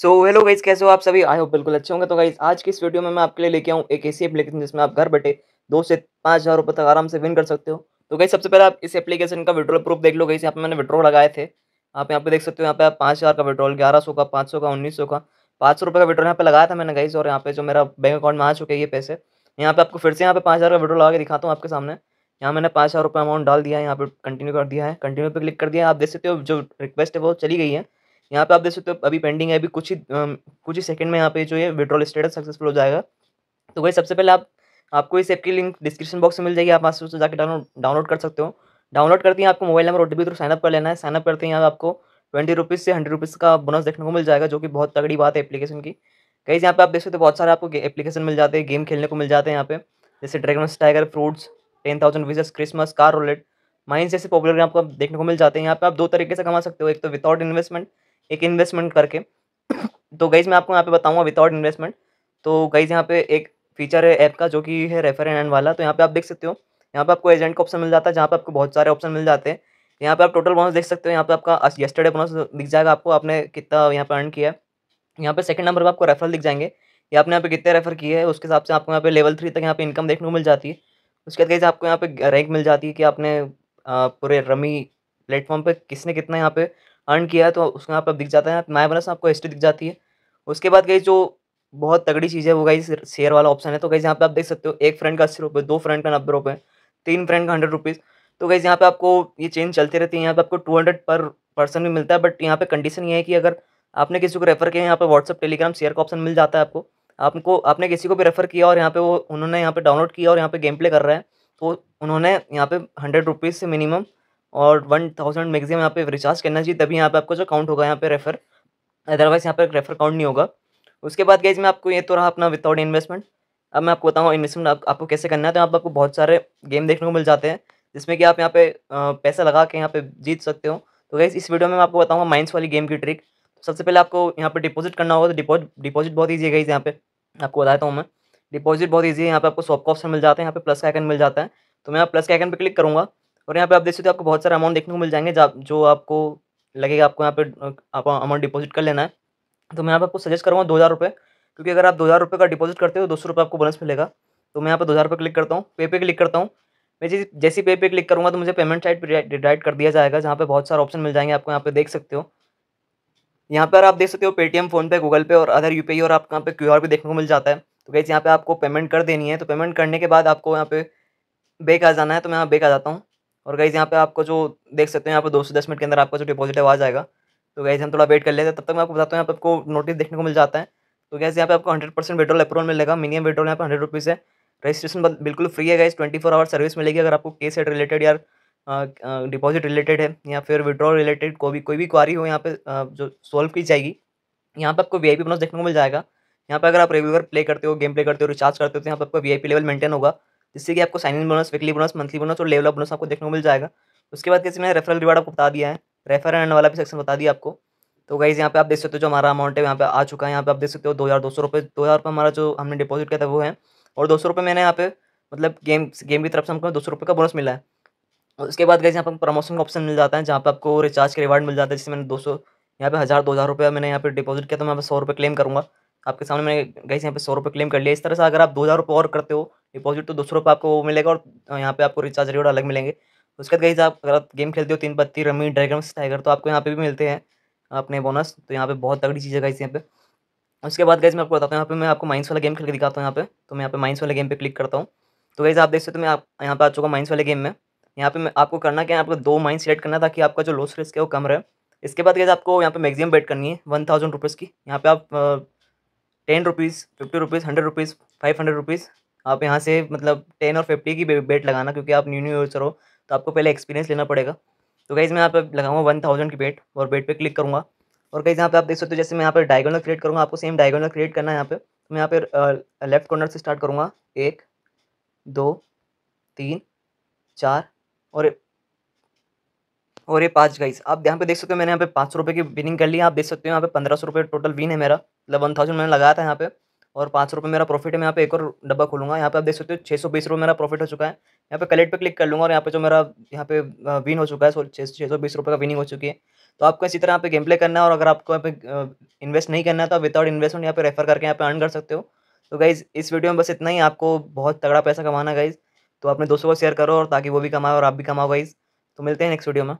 so hello guys कैसे हो आप सभी आए हो बिल्कुल अच्छे होंगे तो गाइज आज की इस वीडियो में मैं आपके लिए लेके आऊँ एक ऐसी एप्लीकेशन जिसमें आप घर बैठे दो से पाँच हज़ार रुपये तक आराम से विन कर सकते हो तो गाइज सबसे पहले आप इस एप्लीकेशन का विड्रॉल प्रूफ देख लो गाइज यहाँ पे मैंने विड्रॉल लगाए थे आप यहाँ पे देख सकते हो यहाँ पे आप पाँच हज़ार का विड्रॉल ग्यारह सौ का पाँच सौ का उन्नीस सौ का पाँच सौ रुपये का विड्रॉल यहाँ पे लगाया था मैंने गाइज और यहाँ पे जो मेरा बैंक अकाउंट में आ चुके ये पैसे यहाँ पे आपको फिर से यहाँ पे पाँच हज़ार का विड्रॉल लगा के दिखाता हूँ आपके सामने यहाँ मैंने पाँच हज़ार रुपये अमाउंट डाल दिया है यहाँ पर कंटिन्यू कर दिया है कंटिन्यू पर क्लिक कर दिया है आप देख सकते हो जो रिक्वेस्ट है वो चली गई है यहाँ पे आप देख सकते हो अभी पेंडिंग है अभी कुछ ही कुछ ही सेकंड में यहाँ पे जो है विड्रॉल स्टेटस सक्सेसफुल हो जाएगा तो वही सबसे पहले आप आपको इस ऐप की लिंक डिस्क्रिप्शन बॉक्स में मिल जाएगी आप वहाँ से जाकर डाउनलोड डाउनलोड कर सकते हो डाउनलोड करते हैं आपको mobile number O T through sign up कर लेना है साइनअप करते हैं यहाँ आपको ट्वेंटी रुपीज़ से हंड्रेड रुपीज़ का बोनस देखने को मिल जाएगा जो कि बहुत तगड़ी बात है एप्लीकेशन की कहीं यहाँ पे आप देख सकते हो बहुत सारे आपको एप्लीकेशन मिल जाते हैं गेम खेलने को मिल जाते हैं यहाँ पे जैसे dragon tiger fruits ten thousand wizards Christmas car roulette mines जैसे पॉपुलर आपको देखने को मिल जाते हैं यहाँ पे आप दो तरीके से कमा सकते हो एक तो विदाउट इन्वेस्टमेंट एक इन्वेस्टमेंट करके तो गाइज़ मैं आपको यहाँ पे बताऊँगा विदाउट इन्वेस्टमेंट तो गाइज़ यहाँ पे एक फीचर है ऐप का जो कि है रेफर एंड वाला तो यहाँ पे आप देख सकते हो यहाँ पे आपको एजेंट का ऑप्शन मिल जाता है जहाँ पे आपको बहुत सारे ऑप्शन मिल जाते हैं यहाँ पे आप टोटल बोनस देख सकते हो यहाँ पे आपका येस्टरडे बोनस दिख जाएगा आपको आपने कितना यहाँ पे अर्न किया है यहाँ पे सेकंड नंबर पर आपको रेफरल दिख जाएंगे या आपने यहाँ पे कितने रेफर किए हैं उसके हिसाब से आपको यहाँ पे लेवल थ्री तक यहाँ पे इनकम देखने को मिल जाती है उसके बाद आपको यहाँ पे रैंक मिल जाती है कि आपने पूरे रमी प्लेटफॉर्म पर किसने कितना यहाँ पे अर्न किया है तो उसके यहाँ पर दिख जाता है माया बोनस आपको हिस्ट्री दिख जाती है उसके बाद गई जो बहुत तगड़ी चीज़ है वो गई शेयर वाला ऑप्शन है तो गई यहाँ पे आप देख सकते हो एक फ्रेंड का अस्सी रुपये दो फ्रेंड का नब्बे रुपये तीन फ्रेंड का हंड्रेड रुपीज़ तो गई यहाँ पे आपको ये चेंज चलती रहती है यहाँ पे आपको टू हंड्रेड पर पर्सन भी मिलता है बट यहाँ पे कंडीशन ये है कि अगर आपने किसी को रेफर किया यहाँ पर व्हाट्सअप टेलीग्राम शेयर का ऑप्शन मिल जाता है आपको आपको आपने किसी को भी रेफर किया और यहाँ पर वो उन्होंने यहाँ पर डाउनलोड किया और यहाँ पर गेम प्ले कर रहा है तो उन्होंने यहाँ पे हंड्रेड रुपीज़ से मिनिमम और वन थाउजेंड मैक्सिमम यहाँ पे रिचार्ज करना चाहिए तभी यहाँ पे आपको जो काउंट होगा यहाँ पे रेफर अदरवाइज यहाँ पे रेफर काउंट नहीं होगा उसके बाद गैज मैं आपको ये तो रहा अपना विदाउट इन्वेस्टमेंट अब मैं आपको बताऊँ इन्वेस्टमेंट आप, आपको कैसे करना है तो यहाँ पर आपको बहुत सारे गेम देखने को मिल जाते हैं जिसमें कि आप यहाँ पे पैसा लगा के यहाँ पे जीत सकते हो तो गैस इस वीडियो में मैं आपको बताऊँगा माइंस वाली गेम की ट्रिक तो सबसे पहले आपको यहाँ पे डिपॉजिट करना होगा तो डिपॉजिट डिपॉजिट बहुत ईजी है गई यहाँ पे आपको बताता हूँ मैं डिपॉजिट बहुत ईजी है यहाँ पे आपको सॉप का ऑप्शन मिल जाता है यहाँ पे प्लस का आइकन मिल जाता है तो मैं प्लस के आइकन पे क्लिक करूँगा और यहाँ पे आप देख सकते हो आपको बहुत सारे अमाउंट देखने को मिल जाएंगे जो आपको लगेगा आपको यहाँ पे आप अमाउंट डिपॉजिट कर लेना है तो मैं यहाँ पे आपको सजेस्ट करूँगा दो हज़ार रुपये क्योंकि अगर आप दो हज़ार रुपये का डिपॉजिट करते हो दो सौ रुपये आपको बोनस मिलेगा तो मैं यहाँ पर दो हज़ार रुपये क्लिक करता हूँ पे पे क्लिक करता हूँ मैं जैसे जैसे पे पे क्लिक करूँगा तो मुझे पेमेंट साइड पर डिडाइट कर दिया जाएगा जहाँ पर बहुत सारे ऑप्शन मिल जाएंगे आपको यहाँ पे देख सकते हो यहाँ पर आप देख सकते हो पेटीएम फोनपे गूगल पे और अदर यू और आपको यहाँ पे क्यू भी देखने को मिल जाता है तो कैसे यहाँ पर आपको पेमेंट कर देनी है तो पेमेंट करने के बाद आपको यहाँ पे बेक आ जाना है तो मैं यहाँ बेक आ जाता हूँ और गाइज यहाँ पे आपको जो देख सकते हो यहाँ पे दो दस मिनट के अंदर आपका जो डिपॉजिट है आ जाएगा तो गाइज हम थोड़ा वेट कर लेते हैं तब तक मैं आपको बताता हूँ यहाँ पे आपको नोटिस देखने को मिल जाता है तो गैस यहाँ पे आपको हंड्रेड परसेंट पेट्रोल अप्रोल मिलेगा मिनिमम पेट्रोल यहाँ पर हंड्रेड रुपीज़ है रजिस्ट्रेशन बिल्कुल फ्री है guys twenty four hour service मिलेगी अगर आपको केस हेड रिलेटेड या डिपॉजिट रिलेटेड है या फिर विड्रॉल रिलेटेड कोई भी कोई भी क्वारी हो यहाँ पे जो सॉल्व की जाएगी यहाँ पे आपको वी आई बोनस देखने को मिल जाएगा यहाँ पे अगर आप रेगुलर प्ले करते हो गेम प्ले करते हो रिचार्ज करते हो तो यहाँ पर आपका वी लेवल मेंटेन होगा जिससे कि आपको sign in bonus weekly bonus monthly bonus और लेवल बोनस आपको देखने को मिल जाएगा उसके बाद कैसे मैंने रेफरल रिवार्ड आपको बता दिया है रेफर एंड वाला भी सेक्शन बता दिया आपको तो गाइज़ यहाँ पे आप देख सकते हो जो हमारा अमाउंट है यहाँ पे आ चुका है यहाँ पे आप देख सकते हो दो हज़ार दो सौ रुपये दो हज़ार रुपये हमारा जो हमने डिपॉजिट किया था वो है और दो सौ रुपये मैंने यहाँ पे मतलब गेम गेम की तरफ से हमको दो सौ रुपये का बोनस मिला है और उसके बाद गाइज़ यहाँ पर प्रमोशन का ऑप्शन मिल जाता है जहाँ पर आपको रिचार्ज के रिवार्ड मिल जाता है जिससे मैंने दो सौ यहाँ पे हज़ार दो हज़ार रुपये मैंने यहाँ पे डिपॉजिट किया तो मैं सौ रुपये क्लेम करूँगा आपके सामने मैंने गई यहाँ पे सौ रुपये क्लेम कर लिया इस तरह से अगर आप दो हज़ार रुपये और करते हो डिपॉजिट तो दो सौ रुपये आपको वो मिलेगा और यहाँ पे आपको रिचार्ज रिवॉर्ड अलग मिलेंगे उसके बाद गई आप अगर आप गेम खेलते हो तीन पत्ती रमी ड्रैगन टाइगर तो आपको यहाँ पे भी मिलते हैं अपने बोनस तो यहाँ पे बहुत तगड़ी चीज़ है यहाँ पे उसके बाद गई मैं आपको बताता हूँ यहाँ पे मैं आपको माइंस वाला गेम खेल के दिखाता हूँ यहाँ पे तो मैं यहाँ पे माइंस वाले गेम पे क्लिक करता हूँ तो गई आप देख सकते हो मैं आप यहाँ पे आ चुका माइंस वाले गेम में यहाँ पे आपको करना क्या है आपको दो माइंस सेलेक्ट करना ताकि आपका जो लॉस रिस्क है वो कम रहे इसके बाद गैस आपको यहाँ पे मैक्सिमम बेट करनी है वन थाउजेंड रुपीज़ की यहाँ पे आप ten rupees fifty rupees hundred rupees five hundred rupees आप यहाँ से मतलब टेन और फिफ्टी की बेट लगाना क्योंकि आप न्यू न्यू यूज़र हो तो आपको पहले एक्सपीरियंस लेना पड़ेगा तो कहीं मैं यहाँ पर लगाऊंगा वन थाउजेंड की बेट और बेट पे क्लिक करूँगा और कहीं यहाँ पे आप देख सकते हो जैसे मैं यहाँ पर डायगोनल क्रिएट करूँगा आपको सेम डायगोनल क्रिएट करना है यहाँ पे तो मैं यहाँ पर लेफ्ट कॉर्नर से स्टार्ट करूँगा एक दो तीन चार और और ये पाँच गाइस आप यहाँ पे देख सकते हो मैंने यहाँ पे पाँच सौ रुपये की विनिंग कर ली आप देख सकते हो यहाँ पे पंद्रह सौ रुपये टोटल विन है मेरा मतलब वन थाउजेंड मैंने लगाया था यहाँ पे और पाँच सौ रुपये मेरा प्रॉफिट है मैं यहाँ पे एक और डब्बा खोलूँगा यहाँ पे आप देख सकते हो छः सौ बीस रुपये मेरा प्रॉफिट हो चुका है यहाँ पे कलेक्ट पे क्लिक कर लूँगा और यहाँ पे जो मेरा यहाँ पे विन हो चुका है सो छः सौ बीस रुपये का विनिंग हो चुकी है तो आपको इसी तरह यहाँ पे गेम प्ले करना है और अगर आपको यहाँ पे इन्वेस्ट नहीं करना है तो विदाउट इन्वेस्टमेंट यहाँ पे रेफर करके यहाँ पे अर्न कर सकते हो तो गाइज़ इस वीडियो में बस इतना ही आपको बहुत तगड़ा पैसा कमाना गाइज़ तो अपने दोस्तों को शेयर करो और ताकि वो भी कमाए और आप भी कमाओ गाइज़ तो मिलते हैं नेक्स्ट वीडियो में